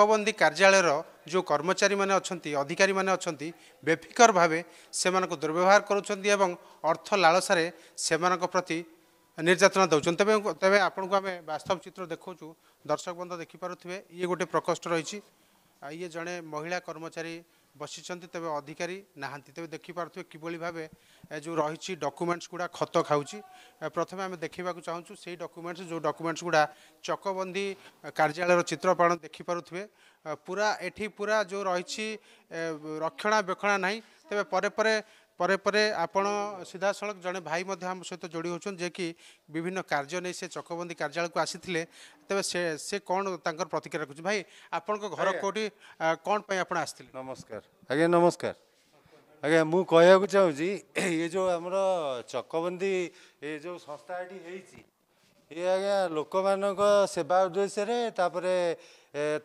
କବନ୍ଦୀ କାର୍ଯ୍ୟାଳୟର ଯେଉଁ କର୍ମଚାରୀମାନେ ଅଛନ୍ତି ଅଧିକାରୀମାନେ ଅଛନ୍ତି ବେଫିକର ଭାବେ ସେମାନଙ୍କୁ ଦୁର୍ବ୍ୟବହାର କରୁଛନ୍ତି ଏବଂ ଅର୍ଥ ଲାଳସାରେ ସେମାନଙ୍କ ପ୍ରତି ନିର୍ଯାତନା ଦେଉଛନ୍ତି ତେବେ ତେବେ ଆପଣଙ୍କୁ ଆମେ ବାସ୍ତବ ଚିତ୍ର ଦେଖାଉଛୁ ଦର୍ଶକ ବନ୍ଧୁ ଦେଖିପାରୁଥିବେ ଇଏ ଗୋଟେ ପ୍ରକୋଷ୍ଠ ରହିଛି ଇଏ ଜଣେ ମହିଳା କର୍ମଚାରୀ ବସିଛନ୍ତି ତେବେ ଅଧିକାରୀ ନାହାନ୍ତି ତେବେ ଦେଖିପାରୁଥିବେ କିଭଳି ଭାବେ ଯେଉଁ ରହିଛି ଡକୁମେଣ୍ଟସ୍ ଗୁଡ଼ା ଖତ ଖାଉଛି ପ୍ରଥମେ ଆମେ ଦେଖିବାକୁ ଚାହୁଁଛୁ ସେଇ ଡକୁମେଣ୍ଟସ୍ ଯେଉଁ ଡକୁମେଣ୍ଟସ୍ ଗୁଡ଼ା ଚକବନ୍ଦୀ କାର୍ଯ୍ୟାଳୟର ଚିତ୍ରପାଳ ଦେଖିପାରୁଥିବେ ପୁରା ଏଠି ପୁରା ଯେଉଁ ରହିଛି ରକ୍ଷଣାବେକ୍ଷଣା ନାହିଁ ତେବେ ପରେ ପରେ পরে পরে আপন সিধাসলখ জনে ভাই মধ্যে আম সহ যোড়ি হচ্ছেন যে কি বিভিন্ন কার্য নেই সে চকবন্দী কার্যালয়কু আসিলে তবে সে সে কোণ তাঁর প্রতিক্রিয়া রাখুছি ভাই আপনার ঘর কোটি কোণ পাই আপনার আসলে নমস্কার আজ্ঞা নমস্কার আজ্ঞা মু কহবাকু চাহুছি এ যে আমার চকবন্দী এ যে সংস্থা এটি হয়েছি ଏ ଆଜ୍ଞା ଲୋକମାନଙ୍କ ସେବା ଉଦ୍ଦେଶ୍ୟରେ ତାପରେ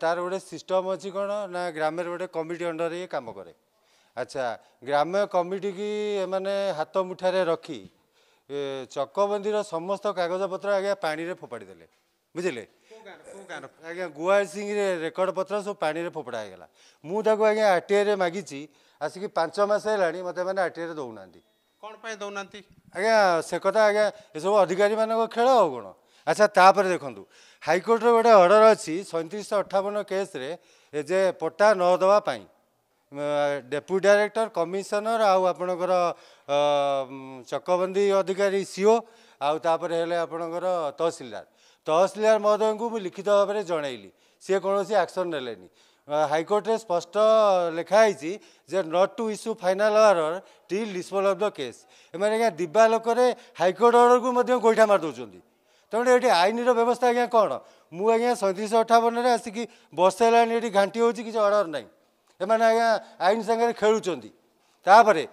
ତାର ଗୋଟେ ସିଷ୍ଟମ୍ ଅଛି କ'ଣ ନା ଗ୍ରାମରେ ଗୋଟେ କମିଟି ଅଣ୍ଡରରେ ଇଏ କାମ କରେ ଆଚ୍ଛା ଗ୍ରାମ୍ୟ କମିଟିକି ଏମାନେ ହାତ ମୁଠାରେ ରଖି ଚକବନ୍ଦୀର ସମସ୍ତ କାଗଜପତ୍ର ଆଜ୍ଞା ପାଣିରେ ଫୋପାଡ଼ି ଦେଲେ ବୁଝିଲେ ଆଜ୍ଞା ଗୁଆ ସିଂରେ ରେକର୍ଡ଼ ପତ୍ର ସବୁ ପାଣିରେ ଫୋପଡ଼ା ହେଇଗଲା ମୁଁ ତାକୁ ଆଜ୍ଞା ଆର୍ ଟି ଆଇରେ ମାଗିଛି ଆସିକି ପାଞ୍ଚ ମାସ ହେଲାଣି ମୋତେ ଏମାନେ ଆର୍ ଟି ଆଇରେ ଦେଉନାହାନ୍ତି କ'ଣ ପାଇଁ ଦେଉନାହାନ୍ତି ଆଜ୍ଞା ସେ କଥା ଆଜ୍ଞା ଏସବୁ ଅଧିକାରୀମାନଙ୍କ ଖେଳ ଆଉ କ'ଣ ଆଚ୍ଛା ତାପରେ ଦେଖନ୍ତୁ ହାଇକୋର୍ଟର ଗୋଟେ ଅର୍ଡ଼ର ଅଛି ସଇଁତିରିଶହ ଅଠାବନ କେସ୍ରେ ଯେ ପଟା ନ ଦେବା ପାଇଁ ডেপুটি ডাইরেক্টর কমিশনার আপনার চকবন্দী অধিকারী সিও আপরে হলে আপনার তহসিলদার তহসিলদার মহোদয় লিখিত ভাবে জনাইলি সি কোশি আকশন নেলে হাইকোর্টে স্পষ্ট লেখা হয়েছে যে not to issue final order till dispose of the case এমনি আজ্ঞা দিবা লোকের হাইকোর্ট অর্ডর গোইঠা মারিদে তেমন এটি আইনর ব্যবস্থা আজ্ঞা কম মু আজ্ঞা সৈত্রিশ অঠাবনের আসি বর্ষ হল এটি ঘাঁটি হচ্ছে কিছু অর্ডর নাই ଏମାନେ ଆଜ୍ଞା ଆଇନ ସାଙ୍ଗରେ ଖେଳୁଛନ୍ତି ତାପରେ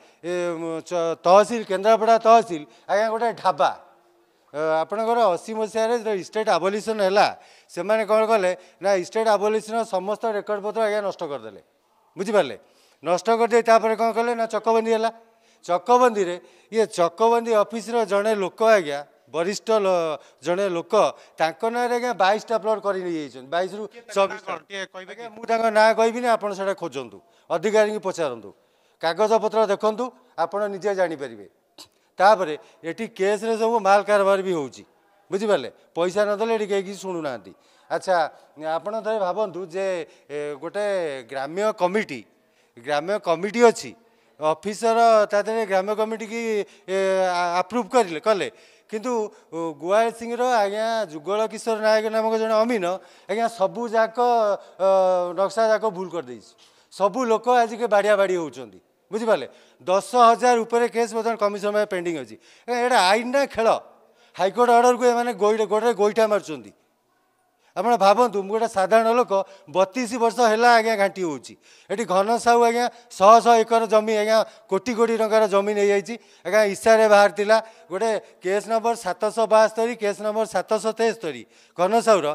ତହସିଲ କେନ୍ଦ୍ରାପଡ଼ା ତହସିଲ ଆଜ୍ଞା ଗୋଟେ ଢାବା ଆପଣଙ୍କର ଅଶୀ ମସିହାରେ ଯେଉଁ ଇଷ୍ଟେଟ୍ ଆବୋଲ୍ୟୁସନ୍ ହେଲା ସେମାନେ କ'ଣ କଲେ ନା ଇଷ୍ଟେଟ୍ ଆବୋଲ୍ୟୁସନ୍ ସମସ୍ତ ରେକର୍ଡ଼ ପତ୍ର ଆଜ୍ଞା ନଷ୍ଟ କରିଦେଲେ ବୁଝିପାରିଲେ ନଷ୍ଟ କରିଦେଇ ତାପରେ କ'ଣ କଲେ ନା ଚକବନ୍ଦୀ ହେଲା ଚକବନ୍ଦୀରେ ଇଏ ଚକବନ୍ଦୀ ଅଫିସର ଜଣେ ଲୋକ ଆଜ୍ଞା ବରିଷ୍ଠ ଜଣେ ଲୋକ ତାଙ୍କ ନାଁରେ ଆଜ୍ଞା ବାଇଶଟା ପ୍ଲଟ୍ କରି ନେଇଯାଇଛନ୍ତି ବାଇଶରୁ ଚବିଶ ମୁଁ ତାଙ୍କ ନାଁ କହିବିନି ଆପଣ ସେଇଟା ଖୋଜନ୍ତୁ ଅଧିକାରୀଙ୍କୁ ପଚାରନ୍ତୁ କାଗଜପତ୍ର ଦେଖନ୍ତୁ ଆପଣ ନିଜେ ଜାଣିପାରିବେ ତାପରେ ଏଠି କେସ୍ରେ ସବୁ ମାଲ୍ କାରବାର ବି ହେଉଛି ବୁଝିପାରିଲେ ପଇସା ନଦେଲେ ଏଠି କେହି କିଛି ଶୁଣୁନାହାନ୍ତି ଆଚ୍ଛା ଆପଣ ଥରେ ଭାବନ୍ତୁ ଯେ ଗୋଟେ ଗ୍ରାମ୍ୟ କମିଟି ଗ୍ରାମ୍ୟ କମିଟି ଅଛି ଅଫିସର ତା ଦେହରେ ଗ୍ରାମ୍ୟ କମିଟିକି ଆପ୍ରୁଭ୍ କରିଲେ କଲେ କିନ୍ତୁ ଗୁଆଲ ସିଂର ଆଜ୍ଞା ଯୁଗଳ କିଶୋର ନାୟକ ନାମକ ଜଣେ ଅମିନ ଆଜ୍ଞା ସବୁ ଯାକ ନକ୍ସା ଯାକ ଭୁଲ କରିଦେଇଛି ସବୁ ଲୋକ ଆଜିକି ବାଡ଼ିଆ ବାଡ଼ି ହେଉଛନ୍ତି ବୁଝିପାରିଲେ ଦଶ ହଜାର ଉପରେ କେସ୍ ବର୍ତ୍ତମାନ କମିଶନ ପେଣ୍ଡିଂ ଅଛି ଏଇଟା ଆଇନ ନା ଖେଳ ହାଇକୋର୍ଟ ଅର୍ଡ଼ରକୁ ଏମାନେ ଗୋଡ଼ରେ ଗୋଇଠା ମାରୁଛନ୍ତି ଆପଣ ଭାବନ୍ତୁ ମୁଁ ଗୋଟେ ସାଧାରଣ ଲୋକ ବତିଶ ବର୍ଷ ହେଲା ଆଜ୍ଞା ଘାଣ୍ଟି ହେଉଛି ଏଠି ଘନ ସାହୁ ଆଜ୍ଞା ଶହ ଶହ ଏକର ଜମି ଆଜ୍ଞା କୋଟି କୋଟି ଟଙ୍କାର ଜମି ନେଇଯାଇଛି ଆଜ୍ଞା ଇସାରେ ବାହାରିଥିଲା ଗୋଟେ କେସ୍ ନମ୍ବର ସାତଶହ ବାସ୍ତରୀ କେସ୍ ନମ୍ବର ସାତଶହ ତେସ୍ତରୀ ଘନ ସାହୁର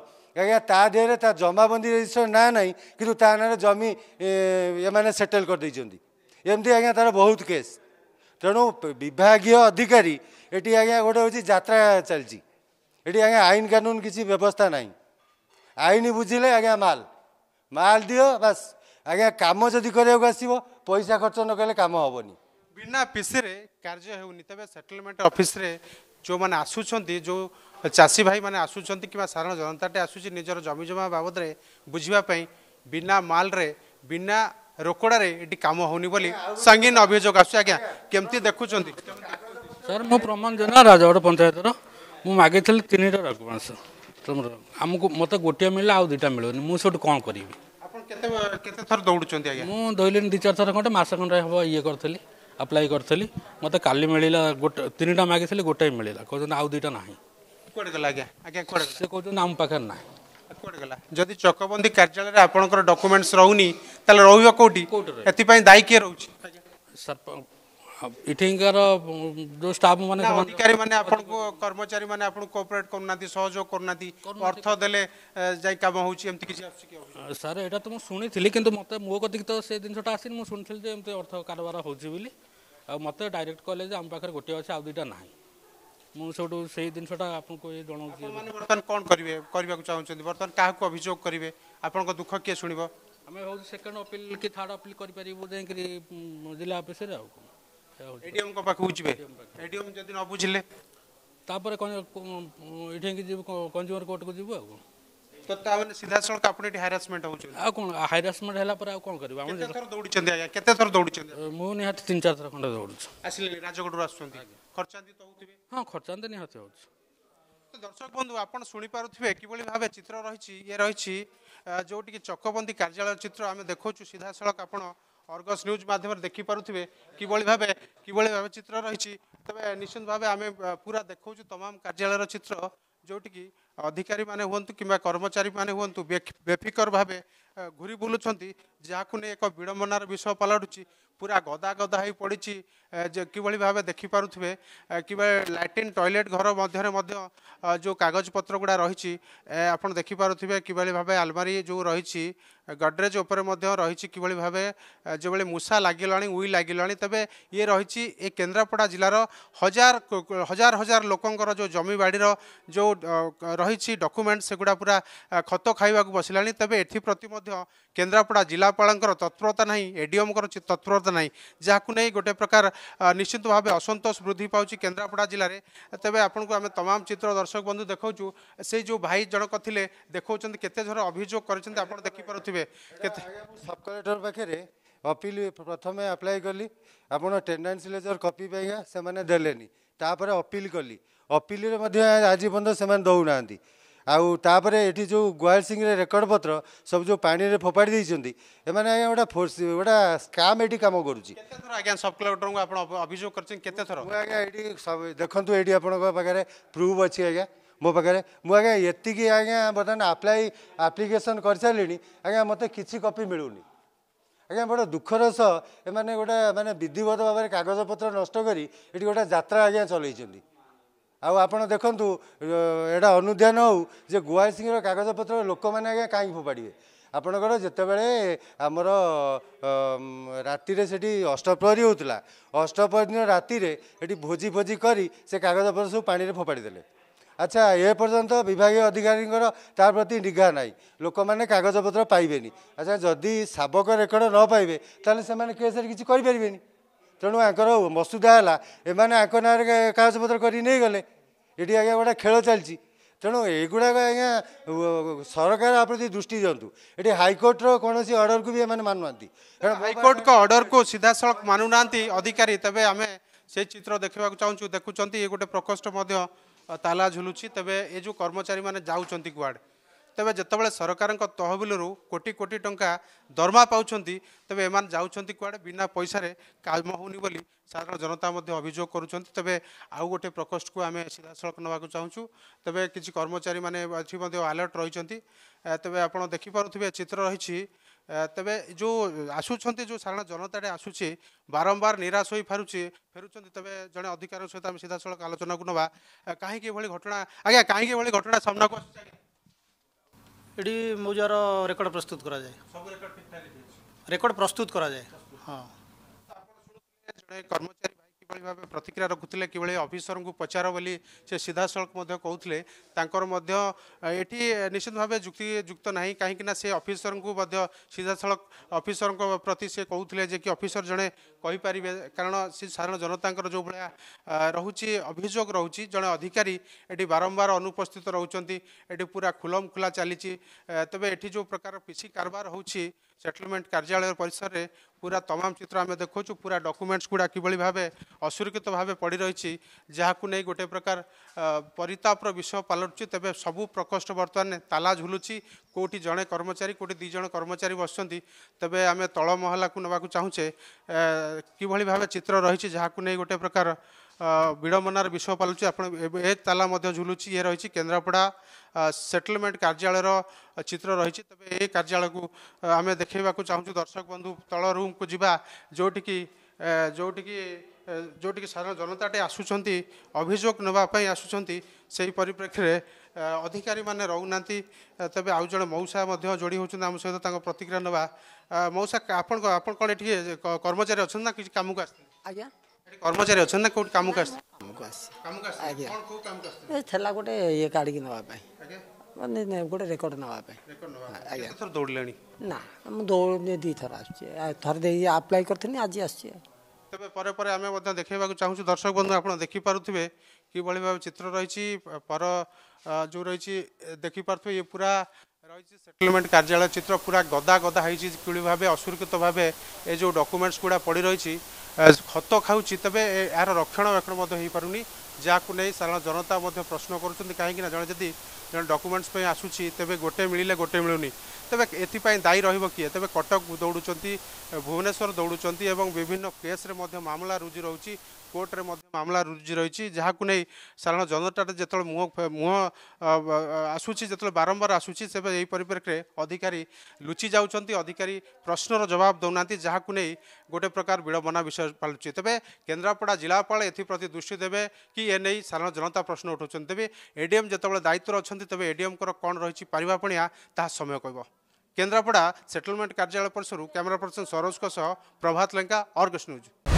ଆଜ୍ଞା ତା ଦେହରେ ତା ଜମାବନ୍ଦୀ ରେଜିଷ୍ଟର ନାଁ ନାହିଁ କିନ୍ତୁ ତା ନାଁରେ ଜମି ଏମାନେ ସେଟେଲ୍ କରିଦେଇଛନ୍ତି ଏମିତି ଆଜ୍ଞା ତା'ର ବହୁତ କେସ୍ ତେଣୁ ବିଭାଗୀୟ ଅଧିକାରୀ ଏଠି ଆଜ୍ଞା ଗୋଟେ ହେଉଛି ଯାତ୍ରା ଚାଲିଛି ଏଠି ଆଜ୍ଞା ଆଇନ କାନୁନ କିଛି ବ୍ୟବସ୍ଥା ନାହିଁ আইন বুঝিলে আজ্ঞা মাল মাল দিও বাস আজ্ঞা কাম যদি করার আসব পয়সা খরচ নকলে কাম হবনি বিনা পিসিরে কার্য হেউনি তবে সেটেলমেন্ট অফিসরে ଯେଉଁମାନେ ଆସୁଛନ୍ତି ଯେଉଁ ଚାଷୀ ଭାଇମାନେ ଆସୁଛନ୍ତି କିମ୍ବା ସାଧାରଣ ଜନତାଟେ ଆସୁଛି ନିଜର ଜମିଜମା ବାବଦରେ ବୁଝିବା ପାଇଁ ବିନା ମାଲରେ ବିନା ରୋକଡ଼ାରେ ଏଠି କାମ ହେଉନି ବୋଲି ସଙ୍ଗୀନ ଅଭିଯୋଗ ଆସୁଛି ଆଜ୍ଞା କେମିତି ଦେଖୁଛନ୍ତି ସାର୍ ମୁଁ ପ୍ରମୋଦ ଜେନା ରାଜଗଡ଼ ପଞ୍ଚାୟତର ମୁଁ ମାଗିଥିଲି ତିନିଟା ଡକ୍ୟୁମେଣ୍ଟସ୍ ତମର ଆମକୁ ମୋତେ ଗୋଟିଏ ମିଳିଲା ଆଉ ଦୁଇଟା ମିଳୁନି ମୁଁ ସେଠୁ କ'ଣ କରିବି ଆପଣ କେତେ କେତେ ଥର ଦୌଡ଼ୁଛନ୍ତି ଆଜ୍ଞା ମୁଁ ଦୌଡ଼ିଲିଣି ଦୁଇ ଚାରି ଥର ଖଣ୍ଡେ ମାସେ ଖଣ୍ଡେ ହେବ ଇଏ କରିଥିଲି ଆପ୍ଲାଏ କରିଥିଲି ମୋତେ କାଲି ମିଳିଲା ଗୋଟେ ତିନିଟା ମାଗିଥିଲି ଗୋଟେ ମିଳିଲା କହୁଛନ୍ତି ଆଉ ଦୁଇଟା ନାହିଁ କୁଆଡ଼େ ଗଲା ଆଜ୍ଞା ଆଜ୍ଞା କୁଆଡ଼େ ସେ କହୁଛନ୍ତି ଆମ ପାଖରେ ନାହିଁ କୁଆଡ଼େ ଗଲା ଯଦି ଚକବନ୍ଦୀ କାର୍ଯ୍ୟାଳୟରେ ଆପଣଙ୍କର ଡକୁମେଣ୍ଟସ୍ ରହୁନି ତାହେଲେ ରହିବ କେଉଁଠି ଏଥିପାଇଁ ଦାୟୀ କିଏ ରହୁଛି ଏଠିକାର ଯେଉଁ ଷ୍ଟାଫ୍ ମାନେ ଅଧିକାରୀ ମାନେ ଆପଣଙ୍କୁ କର୍ମଚାରୀ ମାନେ ଆପଣଙ୍କୁ କୋପରେଟ୍ କରୁନାହାନ୍ତି ସହଯୋଗ କରୁନାହାନ୍ତି ଅର୍ଥ ଦେଲେ ଯାଇ କାମ ହେଉଛି ଏମିତି କିଛି ସାର୍ ଏଇଟା ତ ମୁଁ ଶୁଣିଥିଲି କିନ୍ତୁ ମୋତେ ମୋ କତିକି ତ ସେ ଜିନିଷଟା ଆସିନି ମୁଁ ଶୁଣିଥିଲି ଯେ ଏମିତି ଅର୍ଥ କାରବାର ହେଉଛି ବୋଲି ଆଉ ମୋତେ ଡାଇରେକ୍ଟ କହିଲେ ଯେ ଆମ ପାଖରେ ଗୋଟିଏ ଅଛି ଆଉ ଦୁଇଟା ନାହିଁ ମୁଁ ସେଇଠୁ ସେଇ ଜିନିଷଟା ଆପଣଙ୍କୁ ଏ ଜଣାଉଛି ବର୍ତ୍ତମାନ କ'ଣ କରିବେ କରିବାକୁ ଚାହୁଁଛନ୍ତି ବର୍ତ୍ତମାନ କାହାକୁ ଅଭିଯୋଗ କରିବେ ଆପଣଙ୍କ ଦୁଃଖ କିଏ ଶୁଣିବ ଆମେ ଭାବୁଛୁ ସେକେଣ୍ଡ ଅପିଲ୍ କି ଥାର୍ଡ଼ ଅପିଲ୍ କରିପାରିବୁ ଯାଇକରି ଜିଲ୍ଲା ଅଫିସରେ ଆଉ ଏଡିଏମ୍ଙ୍କ ପାଖକୁ ଯିବେ ଏଡିଏମ୍ ଯଦି ନ ବୁଝିଲେ ତାପରେ ଏଠିକି ଯିବୁ କଞ୍ଜୁମର କୋର୍ଟକୁ ଯିବୁ ଆଉ ତ ତାମାନେ ସିଧାସଳଖ ଆପଣ ଏଠି ହାରାସମେଣ୍ଟ ହେଉଛନ୍ତି ଆଉ କ'ଣ ହାରାସମେଣ୍ଟ ହେଲା ପରେ ଆଉ କ'ଣ କରିବୁ ଆମେ କେତେ ଥର ଦୌଡ଼ିଛନ୍ତି ଆଜ୍ଞା କେତେ ଥର ଦୌଡ଼ିଛନ୍ତି ମୁଁ ନିହାତି ତିନି ଚାରି ଥର ଖଣ୍ଡେ ଦୌଡ଼ୁଛି ଆସିଲେଣି ରାଜଗଡ଼ରୁ ଆସୁଛନ୍ତି ଖର୍ଚ୍ଚାନ୍ତି ତ ହେଉଥିବେ ହଁ ଖର୍ଚ୍ଚାନ୍ତି ନିହାତି ହେଉଛି ଦର୍ଶକ ବନ୍ଧୁ ଆପଣ ଶୁଣିପାରୁଥିବେ କିଭଳି ଭାବେ ଚିତ୍ର ରହିଛି ଇଏ ରହିଛି ଯେଉଁଠିକି ଚକବନ୍ଦୀ କାର୍ଯ୍ୟାଳୟ ଚିତ୍ର ଆମେ ଦେଖାଉଛୁ ସିଧାସଳଖ ଆପଣ অর্গস নিউজ মাধ্যমে দেখিপারে কিভাবে ভাবে কিভাবে ভাবে চিত্র রয়েছে তবে নিশ্চিত ভাবে আমি পুরা দেখাচ্ছু তমাম কার্যালয়ের চিত্র যেটিকি অধিকারী মানে হুম কিংবা কর্মচারী মানে হুম বেফিকর ভাবে ঘুরি বুলুচ্ছেন ଯାହାକୁ ନେଇ ଏକ ବିଡ଼ମ୍ବନାର ବିଷୟ ପାଲଟୁଛି ପୁରା ଗଦା ଗଦା ହୋଇ ପଡ଼ିଛି ଯେ କିଭଳି ଭାବେ ଦେଖିପାରୁଥିବେ କିମ୍ବା ଲାଟ୍ରିନ୍ ଟଏଲେଟ୍ ଘର ମଧ୍ୟରେ ମଧ୍ୟ ଯେଉଁ କାଗଜପତ୍ର ଗୁଡ଼ା ରହିଛି ଆପଣ ଦେଖିପାରୁଥିବେ କିଭଳି ଭାବେ ଆଲମାରି ଯେଉଁ ରହିଛି ଗଡ଼ରେଜ୍ ଉପରେ ମଧ୍ୟ ରହିଛି କିଭଳି ଭାବେ ଯେଭଳି ମୂଷା ଲାଗିଲାଣି ଉଇ ଲାଗିଲାଣି ତେବେ ଇଏ ରହିଛି ଏ କେନ୍ଦ୍ରାପଡ଼ା ଜିଲ୍ଲାର ହଜାର ହଜାର ହଜାର ଲୋକଙ୍କର ଯେଉଁ ଜମିବାଡ଼ିର ଯେଉଁ ରହିଛି ଡକୁମେଣ୍ଟ ସେଗୁଡ଼ା ପୁରା ଖତ ଖାଇବାକୁ ବସିଲାଣି ତେବେ ଏଥିପ୍ରତି ମଧ୍ୟ ମଧ୍ୟ କେନ୍ଦ୍ରାପଡ଼ା ଜିଲ୍ଲାପାଳଙ୍କର ତତ୍ପରତା ନାହିଁ ଏଡିଏମ୍ଙ୍କର ତତ୍ପରତା ନାହିଁ ଯାହାକୁ ନେଇ ଗୋଟିଏ ପ୍ରକାର ନିଶ୍ଚିତ ଭାବେ ଅସନ୍ତୋଷ ବୃଦ୍ଧି ପାଉଛି କେନ୍ଦ୍ରାପଡ଼ା ଜିଲ୍ଲାରେ ତେବେ ଆପଣଙ୍କୁ ଆମେ ତମାମ ଚିତ୍ର ଦର୍ଶକ ବନ୍ଧୁ ଦେଖାଉଛୁ ସେଇ ଯେଉଁ ଭାଇ ଜଣକ ଥିଲେ ଦେଖାଉଛନ୍ତି କେତେ ଥର ଅଭିଯୋଗ କରିଛନ୍ତି ଆପଣ ଦେଖିପାରୁଥିବେ କେତେ ସବ୍ କଲେକ୍ଟର ପାଖରେ ଅପିଲ ପ୍ରଥମେ ଆପ୍ଲାଏ କଲି ଆପଣ ଟେଣ୍ଡାନ୍ସ ଲେଜର କପି ପାଇଁକା ସେମାନେ ଦେଲେନି ତାପରେ ଅପିଲ କଲି ଅପିଲରେ ମଧ୍ୟ ଆଜି ପର୍ଯ୍ୟନ୍ତ ସେମାନେ ଦେଉନାହାନ୍ତି ଆଉ ତାପରେ ଏଠି ଯେଉଁ ଗୋୟାଲ ସିଂରେ ରେକର୍ଡ଼ ପତ୍ର ସବୁ ଯେଉଁ ପାଣିରେ ଫୋପାଡ଼ି ଦେଇଛନ୍ତି ଏମାନେ ଆଜ୍ଞା ଗୋଟେ ଗୋଟେ ସ୍କାମ୍ ଏଠି କାମ କରୁଛି କେତେଥର ଆଜ୍ଞା ସବ୍ କଲେକ୍ଟରଙ୍କୁ ଆପଣ ଅଭିଯୋଗ କରିଛନ୍ତି କେତେଥର ମୁଁ ଆଜ୍ଞା ଏଠି ଦେଖନ୍ତୁ ଏଠି ଆପଣଙ୍କ ପାଖରେ ପ୍ରୁଫ୍ ଅଛି ଆଜ୍ଞା ମୋ ପାଖରେ ମୁଁ ଆଜ୍ଞା ଏତିକି ଆଜ୍ଞା ବର୍ତ୍ତମାନ ଆପ୍ଲାଏ ଆପ୍ଲିକେସନ୍ କରିସାରିଲିଣି ଆଜ୍ଞା ମୋତେ କିଛି କପି ମିଳୁନି ଆଜ୍ଞା ବଡ଼ ଦୁଃଖର ସହ ଏମାନେ ଗୋଟେ ମାନେ ବିଧିବଦ୍ଧ ଭାବରେ କାଗଜପତ୍ର ନଷ୍ଟ କରି ଏଠି ଗୋଟେ ଯାତ୍ରା ଆଜ୍ଞା ଚଲେଇଛନ୍ତି ଆଉ ଆପଣ ଦେଖନ୍ତୁ ଏଇଟା ଅନୁଧ୍ୟାନ ହେଉ ଯେ ଗୁଆଇ ସିଂର କାଗଜପତ୍ର ଲୋକମାନେ ଆଜ୍ଞା କାହିଁକି ଫୋପାଡ଼ିବେ ଆପଣଙ୍କର ଯେତେବେଳେ ଆମର ରାତିରେ ସେଠି ଅଷ୍ଟପ୍ରହରୀ ହେଉଥିଲା ଅଷ୍ଟପ୍ରହରୀ ଦିନ ରାତିରେ ଏଠି ଭୋଜି ଭୋଜି କରି ସେ କାଗଜପତ୍ର ସବୁ ପାଣିରେ ଫୋପାଡ଼ି ଦେଲେ ଆଚ୍ଛା ଏ ପର୍ଯ୍ୟନ୍ତ ବିଭାଗୀୟ ଅଧିକାରୀଙ୍କର ତା ପ୍ରତି ନିଘା ନାହିଁ ଲୋକମାନେ କାଗଜପତ୍ର ପାଇବେନି ଆଚ୍ଛା ଯଦି ଶାବକ ରେକର୍ଡ଼ ନ ପାଇବେ ତାହେଲେ ସେମାନେ କେସ୍ରେ କିଛି କରିପାରିବେନି ତେଣୁ ଆଙ୍କର ମସୁଦା ହେଲା ଏମାନେ ଆଙ୍କ ନାଁରେ କାଗଜପତ୍ର କରି ନେଇଗଲେ ଏଠି ଆଜ୍ଞା ଗୋଟେ ଖେଳ ଚାଲିଛି ତେଣୁ ଏଗୁଡ଼ାକ ଆଜ୍ଞା ସରକାର ଆ ପ୍ରତି ଦୃଷ୍ଟି ଦିଅନ୍ତୁ ଏଠି ହାଇକୋର୍ଟର କୌଣସି ଅର୍ଡ଼ରକୁ ବି ଏମାନେ ମାନୁନାହାନ୍ତି ହାଇକୋର୍ଟଙ୍କ ଅର୍ଡ଼ରକୁ ସିଧାସଳଖ ମାନୁନାହାନ୍ତି ଅଧିକାରୀ ତେବେ ଆମେ ସେ ଚିତ୍ର ଦେଖିବାକୁ ଚାହୁଁଛୁ ଦେଖୁଛନ୍ତି ଏ ଗୋଟେ ପ୍ରକୋଷ୍ଠ ମଧ୍ୟ ତାଲା ଝୁଲୁଛି ତେବେ ଏ ଯେଉଁ କର୍ମଚାରୀମାନେ ଯାଉଛନ୍ତି କୁଆଡ଼େ तपाईँ जतिबेला सरकारको तहबिलु कोटि कोटि टा दरमाउन्ट तपाईँ एमा जाउँ कुडे बिना पैसा काम हौ नि साधारण जनता मध्य आउ गोटे प्रकष्ठको आम सिधासँग नहुँछु तबे कि कर्मचारी म आलर्ट रहि तपाईँ आउने चित्र रहेछ तबे जो आसु जो साधारण जनता बारम्बार निराश हुन्छ तपाईँ जन अधिकार सिधासँग आलोचनाको ना काहीँक भटना अहिले घटना सामनाको এটি মো যার রেকর্ড প্রস্তুত করা যায় রেকর্ড প্রস্তুত করা যায় হ্যাঁ কর্মচারী পরিব ভাবে প্রতিক্রিয়া রাখতুললে কিবালে অফিসারক পচারাবলি সে सीधा সলক মধ্যে কওতলে তাকর মধ্যে এটি নিশ্চিত ভাবে যুক্তিযুক্ত নাই काही किना से অফিসারক মধ্যে सीधा सলক অফিসারক প্রতি সে কওতলে যে কি অফিসার জনে কই পারিবে কারণ সাধারণ জনতাংকর যে বলাই রহুচি অভিযোগ রহুচি জনে অধিকারী এটি বারবার অনুপস্থিত রহুচন্তি এটি পুরা খোলাম খোলা চলিচি তবে এটি যে প্রকার পিসি কারবার হচ্ছে सेटलमेंट कार्यालय परिसर में पूरा तमाम चित्र आम देखु पूरा डकुमेंट्स गुड़ा किभली भाव असुरक्षित भाव पड़ रही जहाँ नहीं गोटे प्रकार परितापर विषय पलटुची तेज सबू प्रकोष्ठ बर्तमान ताला झुलुची कौटी जड़े कर्मचारी कौटी दुईज कर्मचारी बस तेज आम तल महला को नाक चाहूचे किभली भाव चित्र रही जहाँ नहीं गोटे प्रकार ବିଡ଼ମ୍ବନାର ବିଷୟ ପାଲୁଛି ଆପଣ ଏ ତାଲା ମଧ୍ୟ ଝୁଲୁଛି ଇଏ ରହିଛି କେନ୍ଦ୍ରାପଡ଼ା ସେଟଲମେଣ୍ଟ କାର୍ଯ୍ୟାଳୟର ଚିତ୍ର ରହିଛି ତେବେ ଏ କାର୍ଯ୍ୟାଳୟକୁ ଆମେ ଦେଖାଇବାକୁ ଚାହୁଁଛୁ ଦର୍ଶକ ବନ୍ଧୁ ତଳ ରୁମ୍କୁ ଯିବା ଯେଉଁଠିକି ଯେଉଁଠିକି ଯେଉଁଠିକି ସାଧାରଣ ଜନତାଟି ଆସୁଛନ୍ତି ଅଭିଯୋଗ ନେବା ପାଇଁ ଆସୁଛନ୍ତି ସେହି ପରିପ୍ରେକ୍ଷୀରେ ଅଧିକାରୀମାନେ ରହୁନାହାନ୍ତି ତେବେ ଆଉ ଜଣେ ମଉସା ମଧ୍ୟ ଯୋଡ଼ି ହେଉଛନ୍ତି ଆମ ସହିତ ତାଙ୍କ ପ୍ରତିକ୍ରିୟା ନେବା ମଉସା ଆପଣ ଆପଣ କ'ଣ ଏଠି କର୍ମଚାରୀ ଅଛନ୍ତି ନା କିଛି କାମକୁ ଆସିଥିଲେ ଆଜ୍ଞା কর্মচারী অনেক না কোটি কামু কাজ কামু কাজ কামু কাজ আগে কোন কো কাম কাজ এ ঠেলা গোটে ইয়ে কাড়ি কি নেওয়া পাই মানে গোটে রেকর্ড নেওয়া পাই রেকর্ড নেওয়া আগে থর দৌড়লেনি না মু দৌড় দুই থর আসছে থর দেই আপ্লাই করতেনি আজি আসছে তবে পরে পরে আমি মধ্যে দেখাইবাকু চাহুছি দর্শক বন্ধু আপনারা দেখি পারুথিবে কিভাবে ভাবে চিত্র রয়েছে পর যে রয়েছে দেখি পারুথিবে ইয়ে পুরা রয়েছে সেটেলমেন্ট কার্যালয় চিত্র পুরা গদা গদা হয়েছে কিভাবে ভাবে অসুরক্ষিত ভাবে এই যে ডকুমেন্টস গুড়া পড়ি রয়েছে খত খাউছি তবে এর রক্ষণাবেক্ষণ হয়ে পারুনি ଯାହାକୁ ନେଇ ସାଧାରଣ ଜନତା ମଧ୍ୟ ପ୍ରଶ୍ନ କରୁଛନ୍ତି କାହିଁକି ନା ଜଣେ ଯଦି ଜଣେ ଡକୁମେଣ୍ଟସ୍ ପାଇଁ ଆସୁଛି ତେବେ ଗୋଟେ ମିଳିଲେ ଗୋଟେ ମିଳୁନି ତେବେ ଏଥିପାଇଁ ଦାୟୀ ରହିବ କିଏ ତେବେ କଟକ ଦୌଡ଼ୁଛନ୍ତି ଭୁବନେଶ୍ୱର ଦୌଡ଼ୁଛନ୍ତି ଏବଂ ବିଭିନ୍ନ କେସ୍ରେ ମଧ୍ୟ ମାମଲା ରୁଜି ରହୁଛି କୋର୍ଟରେ ମଧ୍ୟ ମାମଲା ରୁଜି ରହିଛି ଯାହାକୁ ନେଇ ସାଧାରଣ ଜନତାଟା ଯେତେବେଳେ ମୁହଁ ମୁହଁ ଆସୁଛି ଯେତେବେଳେ ବାରମ୍ବାର ଆସୁଛି ତେବେ ଏହି ପରିପ୍ରେକ୍ଷୀରେ ଅଧିକାରୀ ଲୁଚି ଯାଉଛନ୍ତି ଅଧିକାରୀ ପ୍ରଶ୍ନର ଜବାବ ଦେଉନାହାନ୍ତି ଯାହାକୁ ନେଇ ଗୋଟେ ପ୍ରକାର ବିଡ଼ମ୍ବନା ବିଷୟ ପାଲୁଛି ତେବେ କେନ୍ଦ୍ରାପଡ଼ା ଜିଲ୍ଲାପାଳ ଏଥିପ୍ରତି ଦୃଷ୍ଟି ଦେବେ କି ଏନେଇ ସାଧାରଣ ଜନତା ପ୍ରଶ୍ନ ଉଠାଉଛନ୍ତି ତେବେ ଏଡିଏମ୍ ଯେତେବେଳେ ଦାୟିତ୍ୱରେ ଅଛନ୍ତି ତେବେ ଏଡିଏମ୍ଙ୍କର କ'ଣ ରହିଛି ପାରିବା ପଣିଆ ତାହା ସମୟ କହିବ କେନ୍ଦ୍ରାପଡ଼ା ସେଟଲମେଣ୍ଟ କାର୍ଯ୍ୟାଳୟ ପରିସରରୁ କ୍ୟାମେରା ପର୍ସନ ସରୋଜଙ୍କ ସହ ପ୍ରଭାତ ଲେଙ୍କା ଅର୍ଗସ୍ ନ୍ୟୁଜ୍